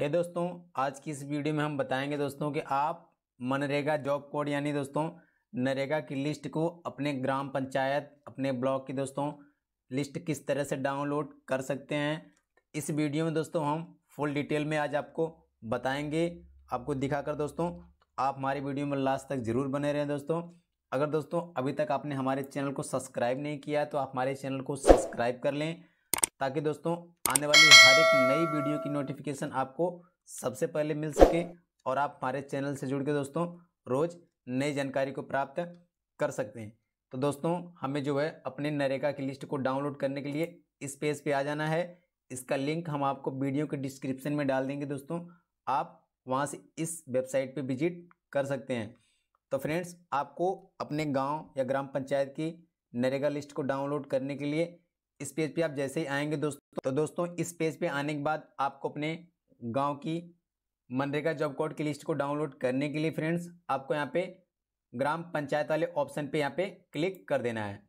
है दोस्तों आज की इस वीडियो में हम बताएंगे दोस्तों कि आप मनरेगा जॉब कोड यानी दोस्तों नरेगा की लिस्ट को अपने ग्राम पंचायत अपने ब्लॉक की दोस्तों लिस्ट किस तरह से डाउनलोड कर सकते हैं इस वीडियो में दोस्तों हम फुल डिटेल में आज आपको बताएंगे आपको दिखाकर दोस्तों आप हमारी वीडियो में लास्ट तक ज़रूर बने रहें दोस्तों अगर दोस्तों अभी तक आपने हमारे चैनल को सब्सक्राइब नहीं किया तो आप हमारे चैनल को सब्सक्राइब कर लें ताकि दोस्तों आने वाली हर एक नई वीडियो की नोटिफिकेशन आपको सबसे पहले मिल सके और आप हमारे चैनल से जुड़ के दोस्तों रोज़ नई जानकारी को प्राप्त कर सकते हैं तो दोस्तों हमें जो है अपने नरेगा की लिस्ट को डाउनलोड करने के लिए इस पेज पे आ जाना है इसका लिंक हम आपको वीडियो के डिस्क्रिप्शन में डाल देंगे दोस्तों आप वहाँ से इस वेबसाइट पे विजिट कर सकते हैं तो फ्रेंड्स आपको अपने गांव या ग्राम पंचायत की नरेगा लिस्ट को डाउनलोड करने के लिए इस पेज पे आप जैसे ही आएंगे दोस्तों तो दोस्तों इस पेज पे आने के बाद आपको अपने गांव की मनरेगा जॉब कोड की लिस्ट को डाउनलोड करने के लिए फ्रेंड्स आपको यहाँ पे ग्राम पंचायत वाले ऑप्शन पे यहाँ पे क्लिक कर देना है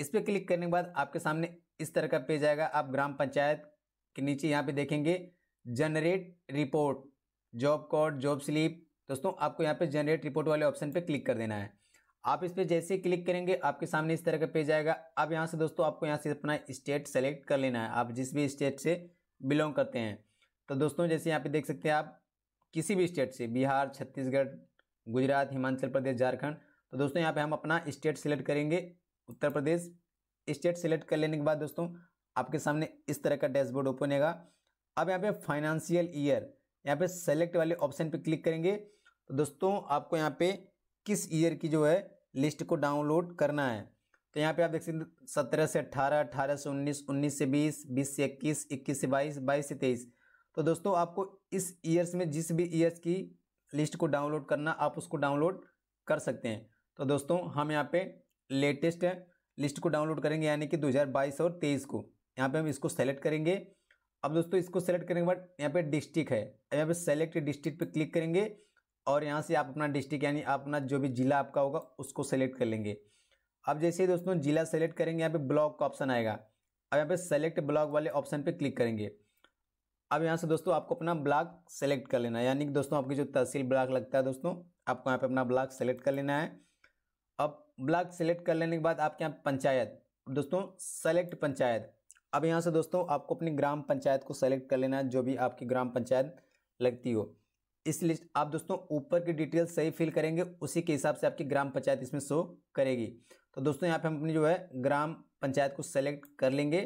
इस पर क्लिक करने के बाद आपके सामने इस तरह का पेज आएगा आप ग्राम पंचायत के नीचे यहाँ पे देखेंगे generate report job code job slip दोस्तों आपको यहाँ पे जनरेट रिपोर्ट वाले ऑप्शन पे क्लिक कर देना है आप इस पर जैसे क्लिक करेंगे आपके सामने इस तरह का पेज आएगा अब यहाँ से दोस्तों आपको यहाँ से अपना स्टेट सेलेक्ट कर लेना है आप जिस भी स्टेट से बिलोंग करते हैं तो दोस्तों जैसे यहाँ पे देख सकते हैं आप किसी भी स्टेट से बिहार छत्तीसगढ़ गुजरात हिमाचल प्रदेश झारखंड तो दोस्तों यहाँ पे हम अपना स्टेट सेलेक्ट करेंगे उत्तर प्रदेश स्टेट सेलेक्ट कर लेने के बाद दोस्तों आपके सामने इस तरह का डैशबोर्ड ओपन होगा अब यहाँ पे फाइनेंशियल ईयर यहाँ पे सेलेक्ट वाले ऑप्शन पे क्लिक करेंगे तो दोस्तों आपको यहाँ पे किस ईयर की जो है लिस्ट को डाउनलोड करना है तो यहाँ पे आप देख सकते सत्रह से अट्ठारह अट्ठारह से उन्नीस उन्नीस से बीस बीस से इक्कीस इक्कीस से बाईस बाईस से तेईस तो दोस्तों आपको इस ईयर्स में जिस भी ईयर्स की लिस्ट को डाउनलोड करना आप उसको डाउनलोड कर सकते हैं तो दोस्तों हम यहाँ पे लेटेस्ट लिस्ट को डाउनलोड करेंगे यानी कि 2022 और 23 को यहाँ पे हम इसको सेलेक्ट करेंगे अब दोस्तों इसको सेलेक्ट करने के बाद यहाँ पे डिस्ट्रिक्ट है यहाँ पे सेलेक्ट डिस्ट्रिक्ट पे क्लिक करेंगे और यहाँ से आप अपना डिस्ट्रिक्ट यानी आप अपना जो भी ज़िला आपका होगा उसको सेलेक्ट कर लेंगे अब जैसे ही दोस्तों ज़िला सेलेक्ट करेंगे यहाँ पे ब्लॉक का ऑप्शन आएगा अब यहाँ पे सेलेक्ट ब्लॉक वाले ऑप्शन पे क्लिक करेंगे अब यहाँ से दोस्तों आपको अपना ब्लॉक सेलेक्ट कर लेना है यानी कि दोस्तों आपकी जो तहसील ब्लॉक लगता है दोस्तों आपको यहाँ पर अपना ब्लॉक सेलेक्ट कर लेना है अब ब्लॉक सेलेक्ट कर लेने के बाद आपके यहाँ पंचायत दोस्तों सेलेक्ट पंचायत अब यहाँ से दोस्तों आपको अपनी ग्राम पंचायत को सेलेक्ट कर लेना है जो भी आपकी ग्राम पंचायत लगती हो इस लिस्ट आप दोस्तों ऊपर की डिटेल सही फिल करेंगे उसी के हिसाब से आपकी ग्राम पंचायत इसमें शो करेगी तो दोस्तों यहाँ पे हम अपनी जो है ग्राम पंचायत को सेलेक्ट कर लेंगे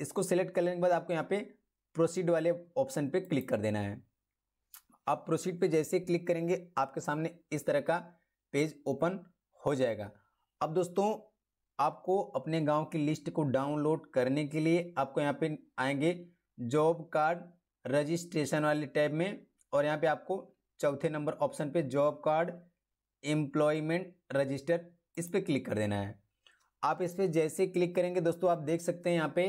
इसको सेलेक्ट करने के बाद आपको यहाँ पे प्रोसीड वाले ऑप्शन पे क्लिक कर देना है आप प्रोसीड पे जैसे क्लिक करेंगे आपके सामने इस तरह का पेज ओपन हो जाएगा अब दोस्तों आपको अपने गाँव की लिस्ट को डाउनलोड करने के लिए आपको यहाँ पे आएंगे जॉब कार्ड रजिस्ट्रेशन वाले टैब में और यहाँ पे आपको चौथे नंबर ऑप्शन पे जॉब कार्ड एम्प्लॉयमेंट रजिस्टर इस पर क्लिक कर देना है आप इस पर जैसे क्लिक करेंगे दोस्तों आप देख सकते हैं यहाँ पे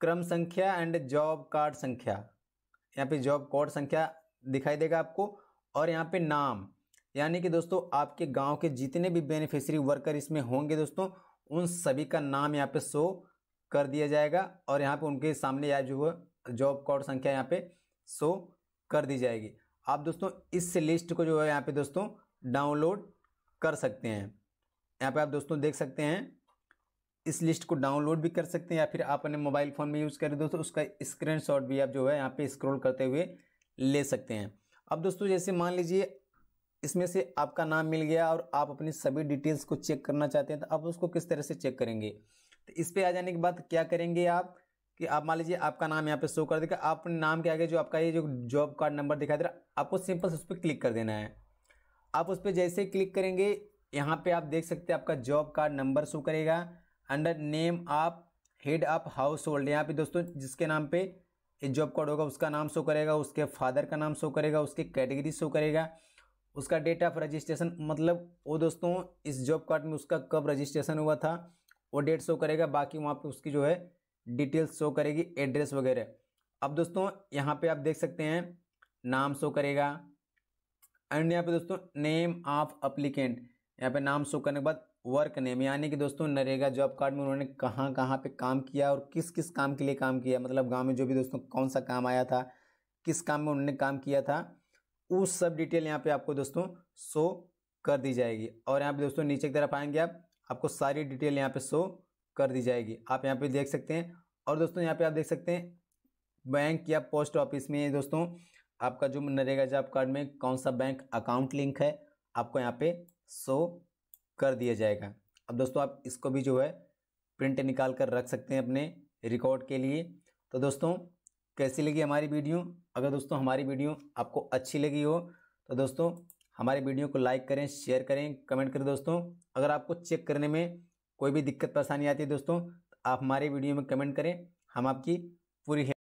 क्रम संख्या एंड जॉब कार्ड संख्या यहाँ पे जॉब कार्ड संख्या दिखाई देगा आपको और यहाँ पे नाम यानी कि दोस्तों आपके गांव के जितने भी बेनिफिशरी वर्कर इसमें होंगे दोस्तों उन सभी का नाम यहाँ पे शो कर दिया जाएगा और यहाँ पे उनके सामने या जो जॉब कार्ड संख्या यहाँ पे शो कर दी जाएगी आप दोस्तों इस लिस्ट को जो है यहाँ पे दोस्तों डाउनलोड कर सकते हैं यहाँ पे आप दोस्तों देख सकते हैं इस लिस्ट को डाउनलोड भी कर सकते हैं या फिर आप अपने मोबाइल फ़ोन में यूज़ करें दोस्तों उसका स्क्रीन भी आप जो है यहाँ पर स्क्रोल करते हुए ले सकते हैं अब दोस्तों जैसे मान लीजिए इसमें से आपका नाम मिल गया और आप अपनी सभी डिटेल्स को चेक करना चाहते हैं तो आप उसको किस तरह से चेक करेंगे तो इस पर आ जाने के बाद क्या करेंगे आप कि आप मान लीजिए आपका नाम यहाँ पे शो कर देगा आप नाम के आगे जो आपका ये जो जॉब कार्ड नंबर दिखाई दे रहा है आपको सिंपल उस पर क्लिक कर देना है आप उस पर जैसे क्लिक करेंगे यहाँ पे आप देख सकते हैं आपका जॉब कार्ड नंबर शो करेगा under name of head of household यहाँ पे दोस्तों जिसके नाम पे जॉब कार्ड होगा उसका नाम शो करेगा उसके फादर का नाम शो करेगा उसके कैटेगरी शो करेगा उसका डेट ऑफ रजिस्ट्रेशन मतलब वो दोस्तों इस जॉब कार्ड में उसका कब रजिस्ट्रेशन हुआ था वो डेट शो करेगा बाकी वहाँ पे उसकी जो है डिटेल्स शो करेगी एड्रेस वगैरह अब दोस्तों यहाँ पे आप देख सकते हैं नाम शो करेगा एंड यहाँ पे दोस्तों नेम ऑफ अप्लीकेंट यहाँ पे नाम शो करने के बाद वर्क नेम यानी कि दोस्तों नरेगा जॉब कार्ड में उन्होंने कहाँ कहाँ पे काम किया और किस किस काम के लिए काम किया मतलब गांव में जो भी दोस्तों कौन सा काम आया था किस काम में उन्होंने काम किया था उस सब डिटेल यहाँ पे आपको दोस्तों शो कर दी जाएगी और यहाँ पे दोस्तों नीचे की तरफ आएंगे आप आपको सारी डिटेल यहाँ पे शो कर दी जाएगी आप यहाँ पे देख सकते हैं और दोस्तों यहाँ पे आप देख सकते हैं बैंक या पोस्ट ऑफिस में दोस्तों आपका जो नरेगा जॉब कार्ड में कौन सा बैंक अकाउंट लिंक है आपको यहाँ पे शो कर दिया जाएगा अब दोस्तों आप इसको भी जो है प्रिंट निकाल कर रख सकते हैं अपने रिकॉर्ड के लिए तो दोस्तों कैसी लगी हमारी वीडियो अगर दोस्तों हमारी वीडियो आपको अच्छी लगी हो तो दोस्तों हमारे वीडियो को लाइक करें शेयर करें कमेंट करें दोस्तों अगर आपको चेक करने में कोई भी दिक्कत परेशानी आती है दोस्तों आप हमारे वीडियो में कमेंट करें हम आपकी पूरी